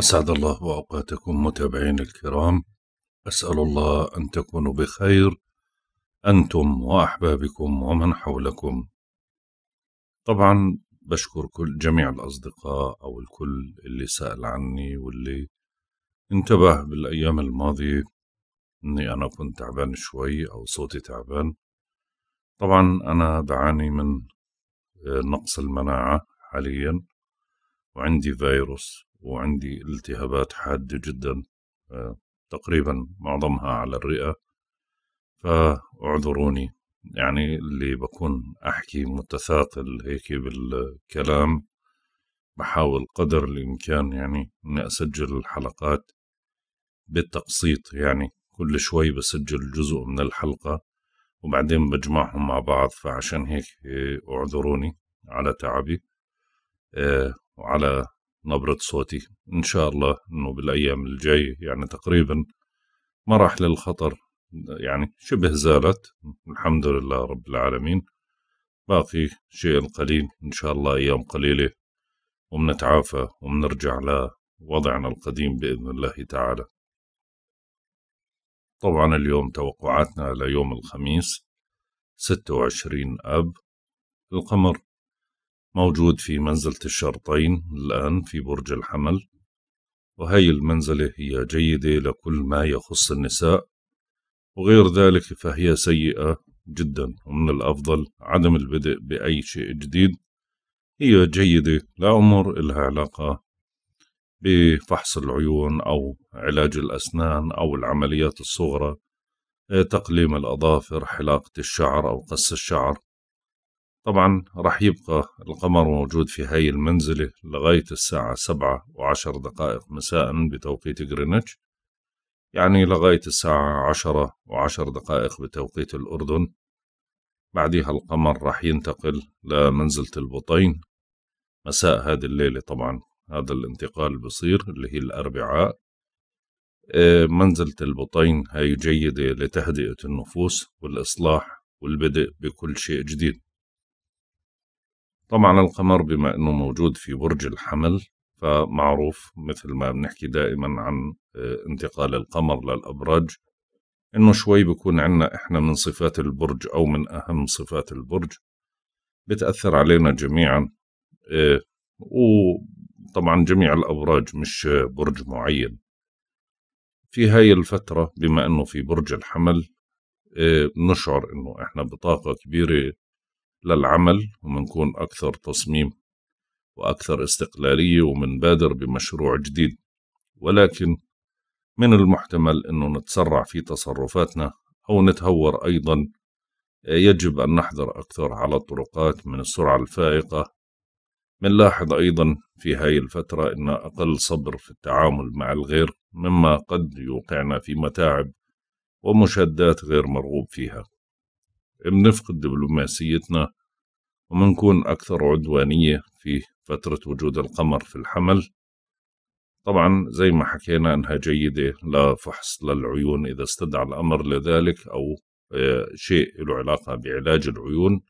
أسعد الله أوقاتكم متابعين الكرام أسأل الله أن تكونوا بخير أنتم وأحبابكم ومن حولكم طبعا بشكر كل جميع الأصدقاء أو الكل اللي سأل عني واللي انتبه بالأيام الماضية أني أنا كنت تعبان شوي أو صوتي تعبان طبعا أنا بعاني من آه، نقص المناعة حاليا وعندي فيروس وعندي التهابات حادة جدا آه، تقريبا معظمها على الرئة فاعذروني يعني اللي بكون أحكي متثاقل هيك بالكلام بحاول قدر الإمكان يعني إني أسجل الحلقات بالتقسيط يعني كل شوي بسجل جزء من الحلقة وبعدين بجمعهم مع بعض فعشان هيك آه، اعذروني على تعبي آه، وعلى نبرة صوتي إن شاء الله إنه بالأيام الجاية يعني تقريبا مراحل الخطر يعني شبه زالت الحمد لله رب العالمين باقي شيء قليل إن شاء الله أيام قليلة وبنتعافى وبنرجع لوضعنا القديم بإذن الله تعالى طبعا اليوم توقعاتنا ليوم الخميس 26 أب القمر موجود في منزلة الشرطين الآن في برج الحمل وهي المنزلة هي جيدة لكل ما يخص النساء وغير ذلك فهي سيئة جدا ومن الأفضل عدم البدء بأي شيء جديد هي جيدة لأمور إلها علاقة بفحص العيون أو علاج الأسنان أو العمليات الصغرى إيه، تقليم الأظافر حلاقة الشعر أو قص الشعر طبعا راح يبقى القمر موجود في هاي المنزلة لغاية الساعة سبعة وعشر دقائق مساء بتوقيت غرينتش يعني لغاية الساعة عشرة وعشر دقائق بتوقيت الأردن بعدها القمر راح ينتقل لمنزلة البطين مساء هذه الليلة طبعا هذا الانتقال بصير اللي هي الأربعاء آه، منزلة البطين هاي جيدة لتهدئة النفوس والإصلاح والبدء بكل شيء جديد طبعا القمر بما انه موجود في برج الحمل فمعروف مثل ما بنحكي دائما عن آه، انتقال القمر للأبراج إنه شوي بكون عنا إحنا من صفات البرج أو من أهم صفات البرج بتأثر علينا جميعا آه، وطبعا جميع الأبراج مش برج معين في هاي الفترة بما إنه في برج الحمل آه، نشعر إنه إحنا بطاقة كبيرة للعمل ومنكون أكثر تصميم وأكثر استقلالية ومنبادر بمشروع جديد ولكن من المحتمل أنه نتسرع في تصرفاتنا أو نتهور أيضا يجب أن نحذر أكثر على الطرقات من السرعة الفائقة منلاحظ أيضا في هاي الفترة أن أقل صبر في التعامل مع الغير مما قد يوقعنا في متاعب ومشادات غير مرغوب فيها بنفقد دبلوماسيتنا ومنكون أكثر عدوانية في فترة وجود القمر في الحمل طبعا زي ما حكينا أنها جيدة لفحص للعيون إذا استدعى الأمر لذلك أو آه، شيء له علاقة بعلاج العيون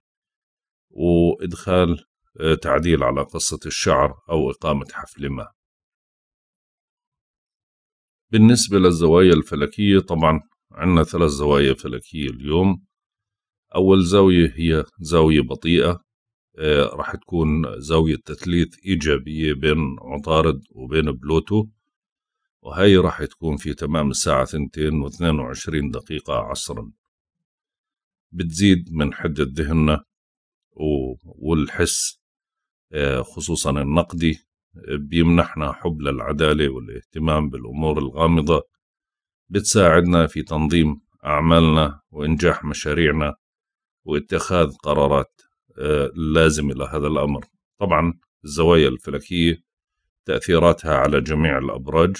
وإدخال آه، تعديل على قصة الشعر أو إقامة حفل ما بالنسبة للزوايا الفلكية طبعا عندنا ثلاث زوايا فلكية اليوم أول زاوية هي زاوية بطيئة آه، راح تكون زاوية تثليث إيجابية بين عطارد وبين بلوتو وهي راح تكون في تمام الساعة 2 و22 دقيقة عصرا بتزيد من حدة ذهننا والحس آه، خصوصا النقدي آه، بيمنحنا حب للعدالة والاهتمام بالأمور الغامضة بتساعدنا في تنظيم أعمالنا وإنجاح مشاريعنا واتخاذ قرارات آه، لازمة لهذا الأمر طبعا الزوايا الفلكية تأثيراتها على جميع الأبراج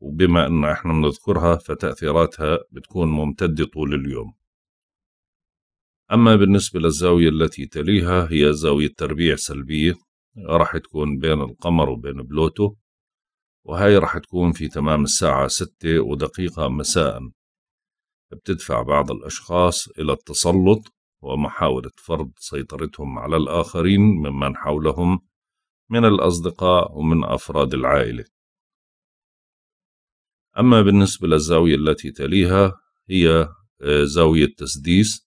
وبما أن احنا بنذكرها فتأثيراتها بتكون ممتدة طول اليوم أما بالنسبة للزاوية التي تليها هي زاوية تربيع سلبية راح تكون بين القمر وبين بلوتو وهي راح تكون في تمام الساعة ستة ودقيقة مساء بتدفع بعض الأشخاص إلى التسلط ومحاولة فرض سيطرتهم على الآخرين ممن حولهم من الأصدقاء ومن أفراد العائلة. أما بالنسبة للزاوية التي تليها هي آه، زاوية تسديس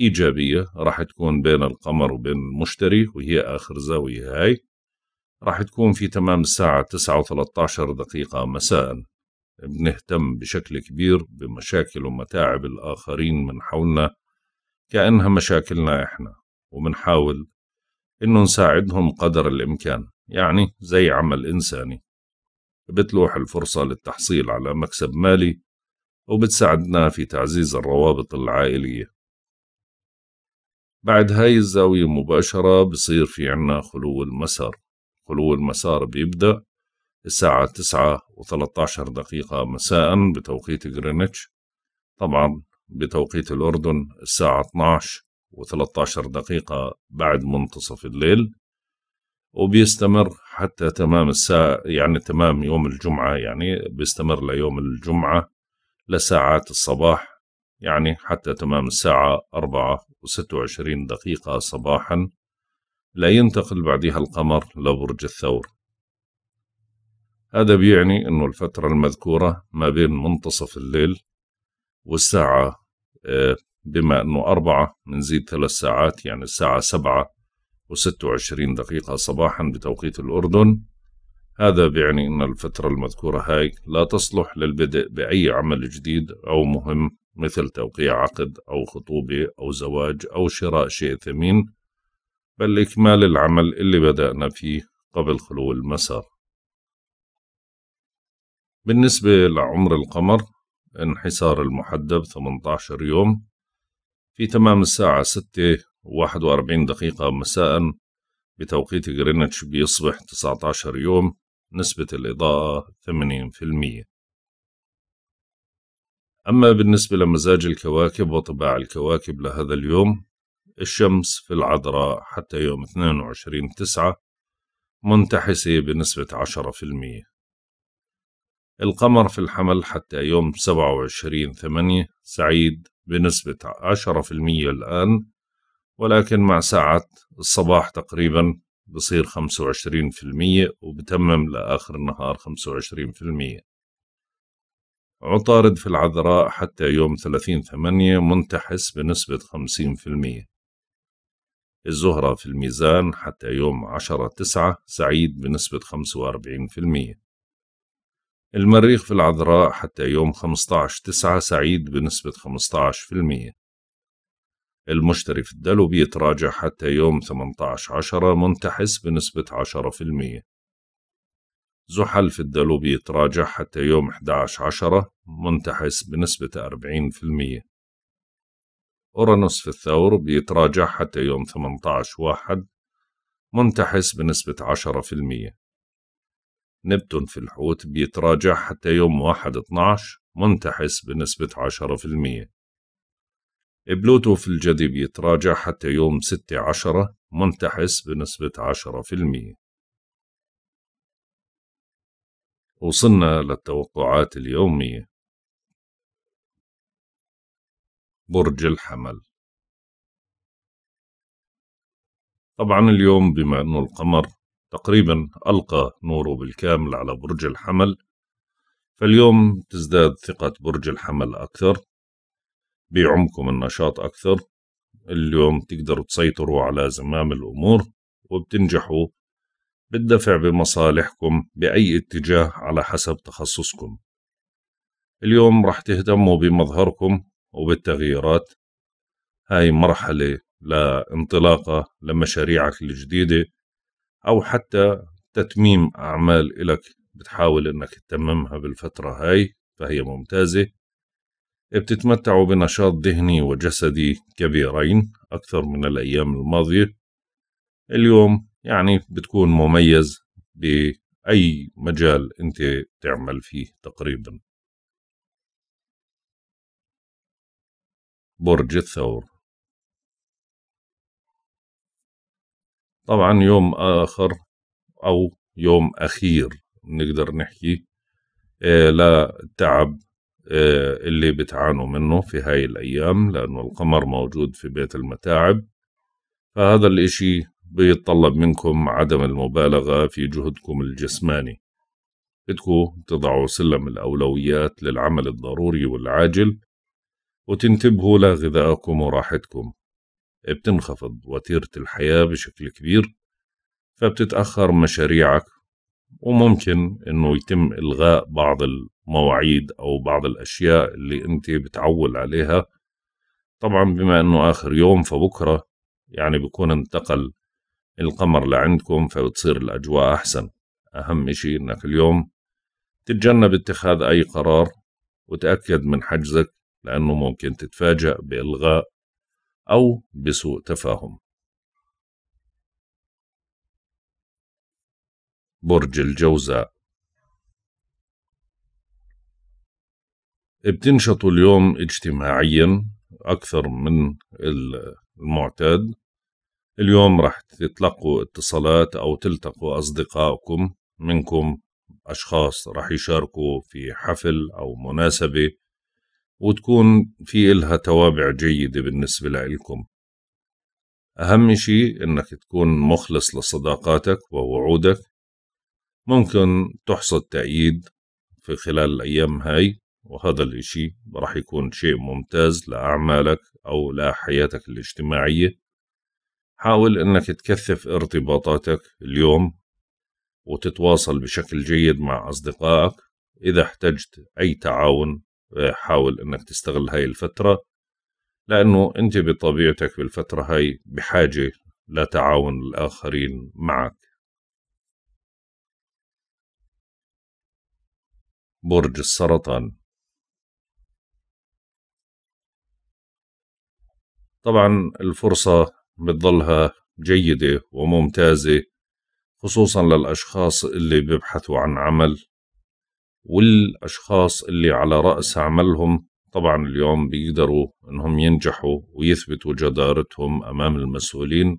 إيجابية راح تكون بين القمر وبين المشتري وهي آخر زاوية هاي راح تكون في تمام الساعة 9 وثلاثة عشر دقيقة مساء بنهتم بشكل كبير بمشاكل ومتاعب الآخرين من حولنا كأنها مشاكلنا إحنا وبنحاول إنه نساعدهم قدر الإمكان يعني زي عمل إنساني بتلوح الفرصة للتحصيل على مكسب مالي وبتساعدنا في تعزيز الروابط العائلية بعد هاي الزاوية مباشرة بصير في عنا خلو المسار خلو المسار بيبدأ الساعة تسعة وثلاثة عشر دقيقة مساء بتوقيت غرينتش طبعا بتوقيت الأردن الساعة 12 وثلاثة عشر دقيقة بعد منتصف الليل وبيستمر حتى تمام الساعة يعني تمام يوم الجمعة يعني بيستمر ليوم الجمعة لساعات الصباح يعني حتى تمام الساعة أربعة وستة وعشرين دقيقة صباحا لا ينتقل بعدها القمر لبرج الثور هذا بيعني أنه الفترة المذكورة ما بين منتصف الليل والساعة آه، بما أنه أربعة منزيد ثلاث ساعات يعني الساعة سبعة وستة وعشرين دقيقة صباحا بتوقيت الأردن هذا بيعني أن الفترة المذكورة هاي لا تصلح للبدء بأي عمل جديد أو مهم مثل توقيع عقد أو خطوبة أو زواج أو شراء شيء ثمين بل إكمال العمل اللي بدأنا فيه قبل خلو المسار بالنسبة لعمر القمر انحسار المحدب 18 يوم في تمام الساعة 6 و41 دقيقة مساء بتوقيت غرينتش بيصبح 19 يوم نسبة الإضاءة 80% أما بالنسبة لمزاج الكواكب وطباع الكواكب لهذا اليوم الشمس في العذراء حتى يوم 22 تسعة منتحسة بنسبة 10% القمر في الحمل حتى يوم 27 8 سعيد بنسبة 10% الآن ولكن مع ساعة الصباح تقريبا بصير 25% وبتمم لآخر النهار 25% عطارد في العذراء حتى يوم 30 8 منتحس بنسبة 50% الزهرة في الميزان حتى يوم 10 9 سعيد بنسبة 45% المريخ في العذراء حتى يوم 15/9 سعيد بنسبة 15%. المشتري في الدلو بيتراجع حتى يوم 18/10 منتحس بنسبة 10%. زحل في الدلو بيتراجع حتى يوم 11/10 منتحس بنسبة 40%. أورانوس في الثور بيتراجع حتى يوم 18 واحد منتحس بنسبة 10%. نبتون في الحوت بيتراجع حتى يوم واحد اتناش منتحس بنسبة عشرة في المية بلوتو في الجدي بيتراجع حتى يوم ستة عشرة منتحس بنسبة عشرة في المية وصلنا للتوقعات اليومية برج الحمل طبعا اليوم بما أنه القمر تقريبا ألقى نوره بالكامل على برج الحمل فاليوم تزداد ثقة برج الحمل أكثر بيعمكم النشاط أكثر اليوم تقدروا تسيطروا على زمام الأمور وبتنجحوا بالدفع بمصالحكم بأي اتجاه على حسب تخصصكم اليوم رح تهتموا بمظهركم وبالتغييرات هاي مرحلة لانطلاقة لمشاريعك الجديدة او حتى تتميم اعمال الك بتحاول انك تتممها بالفتره هاي فهي ممتازه بتتمتعوا بنشاط ذهني وجسدي كبيرين اكثر من الايام الماضيه اليوم يعني بتكون مميز باي مجال انت تعمل فيه تقريبا برج الثور طبعا يوم آخر أو يوم أخير نقدر نحكي آه، للتعب آه، اللي بتعانوا منه في هاي الأيام لأنه القمر موجود في بيت المتاعب فهذا الإشي بيتطلب منكم عدم المبالغة في جهدكم الجسماني بدكم تضعوا سلم الأولويات للعمل الضروري والعاجل وتنتبهوا لغذائكم وراحتكم بتنخفض وتيرة الحياة بشكل كبير فبتتأخر مشاريعك وممكن إنه يتم إلغاء بعض المواعيد أو بعض الأشياء اللي أنت بتعول عليها طبعا بما إنه آخر يوم فبكرة يعني بكون انتقل القمر لعندكم فبتصير الأجواء أحسن أهم إشي إنك اليوم تتجنب اتخاذ أي قرار وتأكد من حجزك لأنه ممكن تتفاجأ بإلغاء أو بسوء تفاهم. برج الجوزاء بتنشطوا اليوم اجتماعيا أكثر من المعتاد اليوم رح تتلقوا اتصالات أو تلتقوا أصدقائكم منكم أشخاص رح يشاركوا في حفل أو مناسبة وتكون في إلها توابع جيدة بالنسبة لإلكم أهم شيء إنك تكون مخلص لصداقاتك ووعودك ممكن تحصد تأييد في خلال الأيام هاي وهذا الإشي راح يكون شيء ممتاز لأعمالك أو لحياتك الاجتماعية حاول إنك تكثف ارتباطاتك اليوم وتتواصل بشكل جيد مع أصدقائك إذا احتجت أي تعاون حاول انك تستغل هاي الفتره لانه انت بطبيعتك بالفتره هاي بحاجه لتعاون الاخرين معك برج السرطان طبعا الفرصة بتضلها جيدة وممتازة خصوصا للأشخاص اللي بيبحثوا عن عمل والاشخاص اللي على راس عملهم طبعا اليوم بيقدروا انهم ينجحوا ويثبتوا جدارتهم امام المسؤولين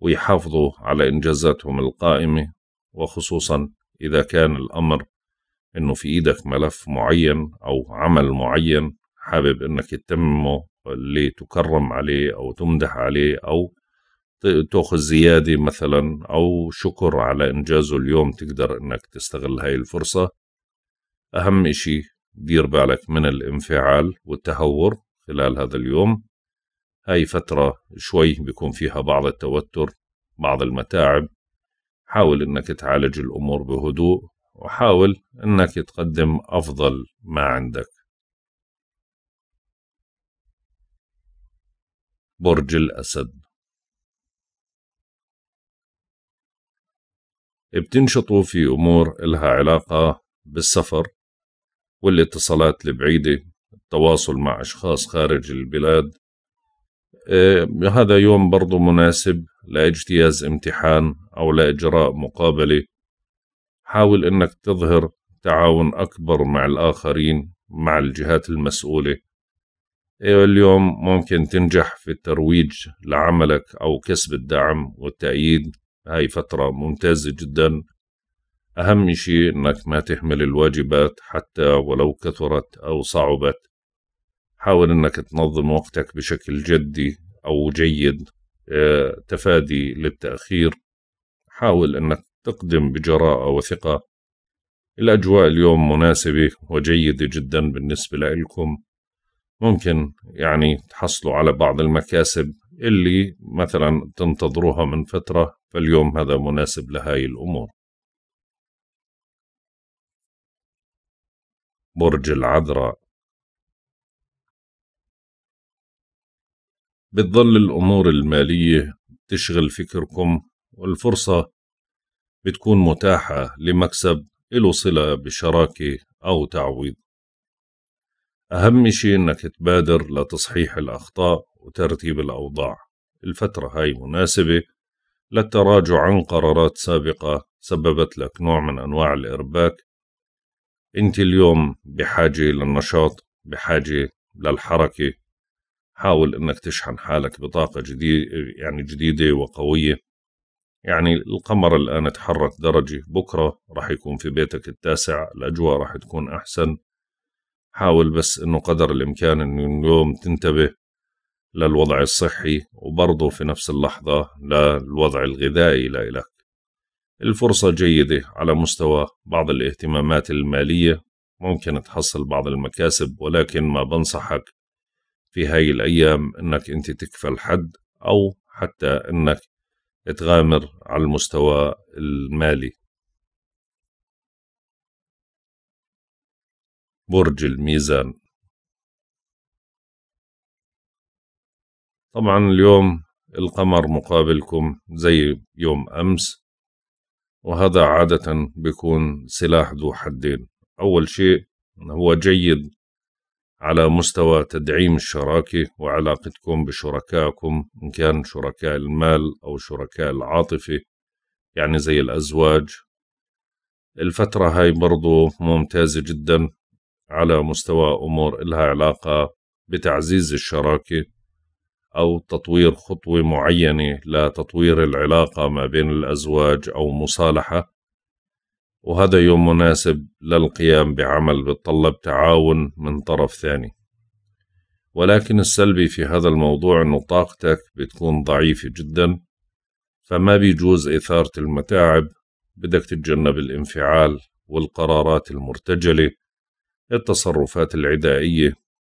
ويحافظوا على انجازاتهم القائمه وخصوصا اذا كان الامر انه في ايدك ملف معين او عمل معين حابب انك تتممه اللي تكرم عليه او تمدح عليه او تاخذ زياده مثلا او شكر على انجازه اليوم تقدر انك تستغل هاي الفرصه أهم إشي دير بالك من الانفعال والتهور خلال هذا اليوم هاي فترة شوي بيكون فيها بعض التوتر بعض المتاعب حاول إنك تعالج الأمور بهدوء وحاول إنك تقدم أفضل ما عندك برج الأسد بتنشطوا في أمور إلها علاقة بالسفر والاتصالات البعيدة التواصل مع أشخاص خارج البلاد آه، هذا يوم برضو مناسب لاجتياز امتحان أو لإجراء مقابلة حاول أنك تظهر تعاون أكبر مع الآخرين مع الجهات المسؤولة آه، اليوم ممكن تنجح في الترويج لعملك أو كسب الدعم والتأييد هاي فترة ممتازة جدا أهم شيء إنك ما تهمل الواجبات حتى ولو كثرت أو صعبت حاول إنك تنظم وقتك بشكل جدي أو جيد آه، تفادي للتأخير حاول إنك تقدم بجراءة وثقة الأجواء اليوم مناسبة وجيدة جدا بالنسبة لإلكم ممكن يعني تحصلوا على بعض المكاسب اللي مثلا تنتظروها من فترة فاليوم هذا مناسب لهاي الأمور برج العذراء بتظل الأمور المالية تشغل فكركم والفرصة بتكون متاحة لمكسب إلو صلة بشراكة أو تعويض أهم شيء إنك تبادر لتصحيح الأخطاء وترتيب الأوضاع الفترة هاي مناسبة للتراجع عن قرارات سابقة سببت لك نوع من أنواع الإرباك انت اليوم بحاجة للنشاط بحاجة للحركة حاول انك تشحن حالك بطاقة جديدة يعني جديدة وقوية يعني القمر الآن تحرك درجة بكرة راح يكون في بيتك التاسع الأجواء راح تكون أحسن حاول بس إنه قدر الإمكان إنه اليوم تنتبه للوضع الصحي وبرضه في نفس اللحظة للوضع الغذائي لإلك الفرصة جيدة على مستوى بعض الاهتمامات المالية ممكن تحصل بعض المكاسب ولكن ما بنصحك في هاي الأيام أنك أنت تكفل حد أو حتى أنك تغامر على المستوى المالي برج الميزان طبعا اليوم القمر مقابلكم زي يوم أمس وهذا عادة بيكون سلاح ذو حدين أول شيء هو جيد على مستوى تدعيم الشراكة وعلاقتكم بشركائكم إن كان شركاء المال أو شركاء العاطفة يعني زي الأزواج الفترة هاي برضو ممتازة جدا على مستوى أمور إلها علاقة بتعزيز الشراكة أو تطوير خطوة معينة لتطوير العلاقة ما بين الأزواج أو مصالحة وهذا يوم مناسب للقيام بعمل بتطلب تعاون من طرف ثاني ولكن السلبي في هذا الموضوع أنه طاقتك بتكون ضعيفة جدا فما بيجوز إثارة المتاعب بدك تتجنب الانفعال والقرارات المرتجلة التصرفات العدائية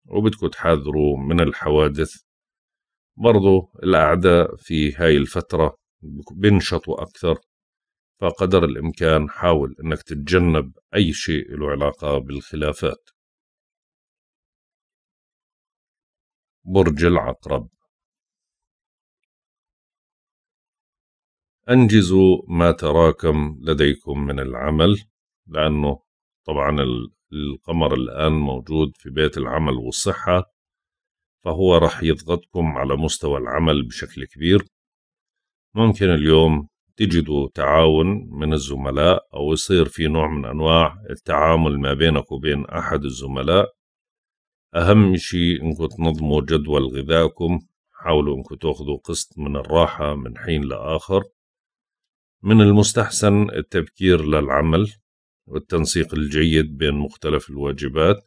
وبدكم تحذروا من الحوادث برضو الأعداء في هاي الفترة بينشطوا أكثر فقدر الإمكان حاول أنك تتجنب أي شيء له علاقة بالخلافات برج العقرب أنجزوا ما تراكم لديكم من العمل لأنه طبعا القمر الآن موجود في بيت العمل والصحة فهو راح يضغطكم على مستوى العمل بشكل كبير ممكن اليوم تجدوا تعاون من الزملاء أو يصير في نوع من أنواع التعامل ما بينك وبين أحد الزملاء أهم شيء إنكم تنظموا جدول غذائكم حاولوا إنكم تاخذوا قسط من الراحة من حين لآخر من المستحسن التبكير للعمل والتنسيق الجيد بين مختلف الواجبات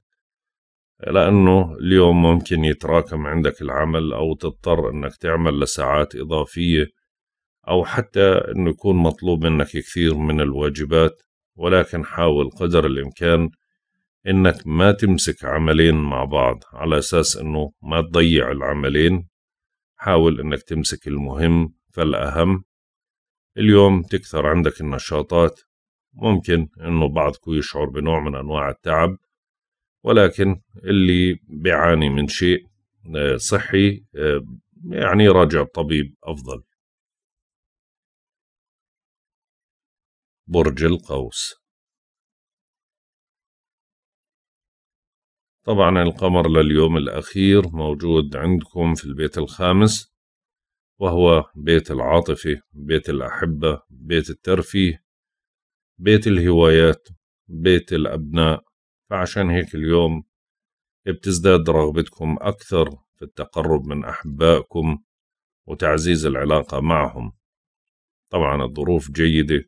لأنه اليوم ممكن يتراكم عندك العمل أو تضطر أنك تعمل لساعات إضافية أو حتى أنه يكون مطلوب منك كثير من الواجبات ولكن حاول قدر الإمكان إنك ما تمسك عملين مع بعض على أساس أنه ما تضيع العملين حاول أنك تمسك المهم فالأهم اليوم تكثر عندك النشاطات ممكن أنه بعضكم يشعر بنوع من أنواع التعب ولكن اللي بيعاني من شيء آه، صحي آه، يعني راجع طبيب أفضل برج القوس طبعا القمر لليوم الأخير موجود عندكم في البيت الخامس وهو بيت العاطفة بيت الأحبة بيت الترفيه بيت الهوايات بيت الأبناء فعشان هيك اليوم بتزداد رغبتكم أكثر في التقرب من أحبائكم وتعزيز العلاقة معهم طبعا الظروف جيدة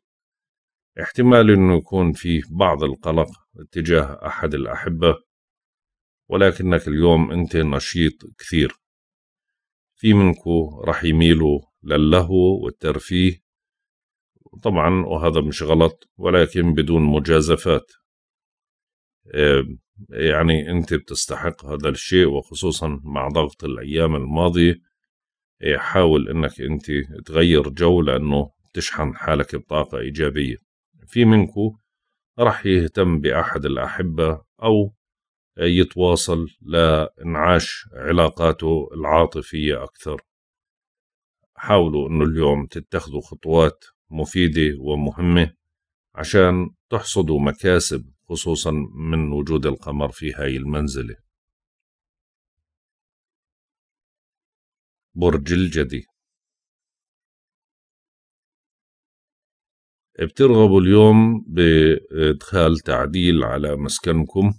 احتمال أنه يكون فيه بعض القلق اتجاه أحد الأحبة ولكنك اليوم أنت نشيط كثير في منكو رح يميلوا للهو والترفيه طبعا وهذا مش غلط ولكن بدون مجازفات آه، يعني انت بتستحق هذا الشيء وخصوصا مع ضغط الايام الماضيه إيه، حاول انك انت تغير جو لانه تشحن حالك بطاقه ايجابيه في منكو راح يهتم باحد الاحبه او يتواصل لانعاش علاقاته العاطفيه اكثر حاولوا انه اليوم تتخذوا خطوات مفيده ومهمه عشان تحصدوا مكاسب خصوصا من وجود القمر في هاي المنزلة برج الجدي بترغبوا اليوم بإدخال تعديل على مسكنكم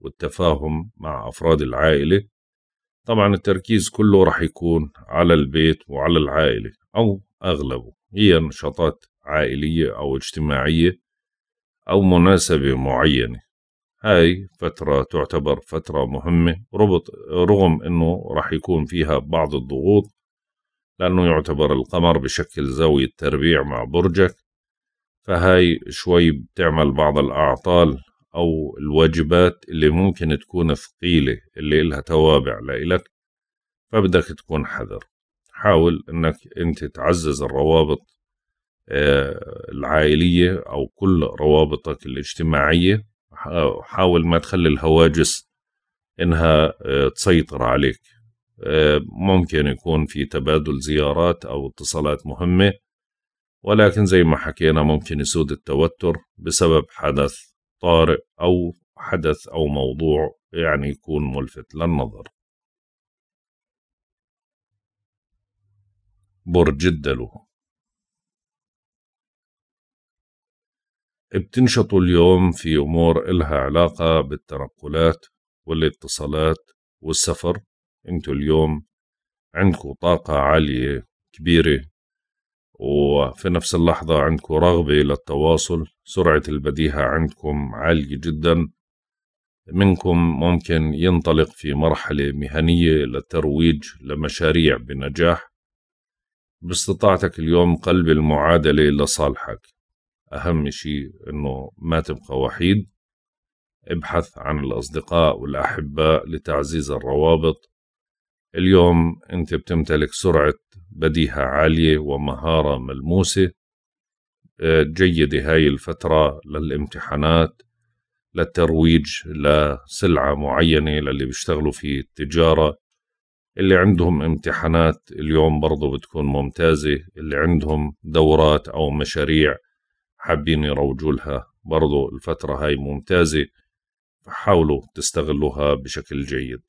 والتفاهم مع أفراد العائلة طبعا التركيز كله راح يكون على البيت وعلى العائلة أو أغلبه هي نشاطات عائلية أو اجتماعية أو مناسبة معينة هاي فترة تعتبر فترة مهمة ربط رغم أنه راح يكون فيها بعض الضغوط لأنه يعتبر القمر بشكل زاوية تربيع مع برجك فهاي شوي بتعمل بعض الأعطال أو الواجبات اللي ممكن تكون ثقيلة اللي إلها توابع لإلك فبدك تكون حذر حاول أنك أنت تعزز الروابط العائلية أو كل روابطك الاجتماعية حاول ما تخلي الهواجس إنها آه، تسيطر عليك آه، ممكن يكون في تبادل زيارات أو اتصالات مهمة ولكن زي ما حكينا ممكن يسود التوتر بسبب حدث طارئ أو حدث أو موضوع يعني يكون ملفت للنظر برج الدلو بتنشطوا اليوم في أمور إلها علاقة بالتنقلات والاتصالات والسفر أنتوا اليوم عندكم طاقة عالية كبيرة وفي نفس اللحظة عندكم رغبة للتواصل سرعة البديهة عندكم عالية جدا منكم ممكن ينطلق في مرحلة مهنية للترويج لمشاريع بنجاح باستطاعتك اليوم قلب المعادلة لصالحك أهم شيء أنه ما تبقى وحيد ابحث عن الأصدقاء والأحباء لتعزيز الروابط اليوم أنت بتمتلك سرعة بديهة عالية ومهارة ملموسة آه، جيدة هاي الفترة للامتحانات للترويج لسلعة معينة للي بيشتغلوا في التجارة اللي عندهم امتحانات اليوم برضو بتكون ممتازة اللي عندهم دورات أو مشاريع حابين يروجوا لها برضو الفترة هاي ممتازة فحاولوا تستغلوها بشكل جيد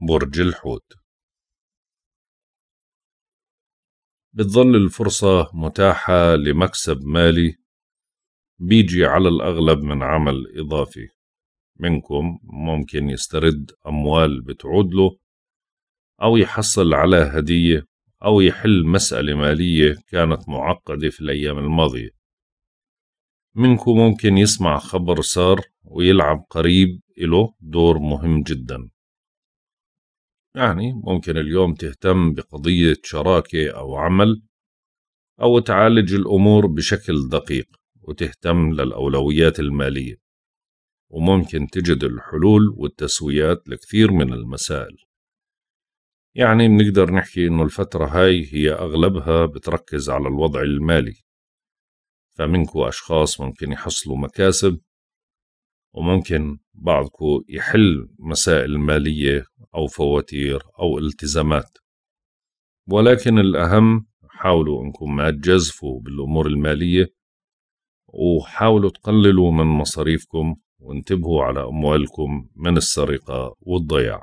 برج الحوت بتظل الفرصة متاحة لمكسب مالي بيجي على الأغلب من عمل إضافي منكم ممكن يسترد أموال بتعود له أو يحصل على هدية أو يحل مسألة مالية كانت معقدة في الأيام الماضية منكم ممكن يسمع خبر صار ويلعب قريب إله دور مهم جدا يعني ممكن اليوم تهتم بقضية شراكة أو عمل أو تعالج الأمور بشكل دقيق وتهتم للأولويات المالية وممكن تجد الحلول والتسويات لكثير من المسائل يعني بنقدر نحكي إنه الفترة هاي هي أغلبها بتركز على الوضع المالي فمنكو أشخاص ممكن يحصلوا مكاسب وممكن بعضكو يحل مسائل مالية أو فواتير أو التزامات ولكن الأهم حاولوا أنكم ما تجزفوا بالأمور المالية وحاولوا تقللوا من مصاريفكم وانتبهوا على أموالكم من السرقة والضياع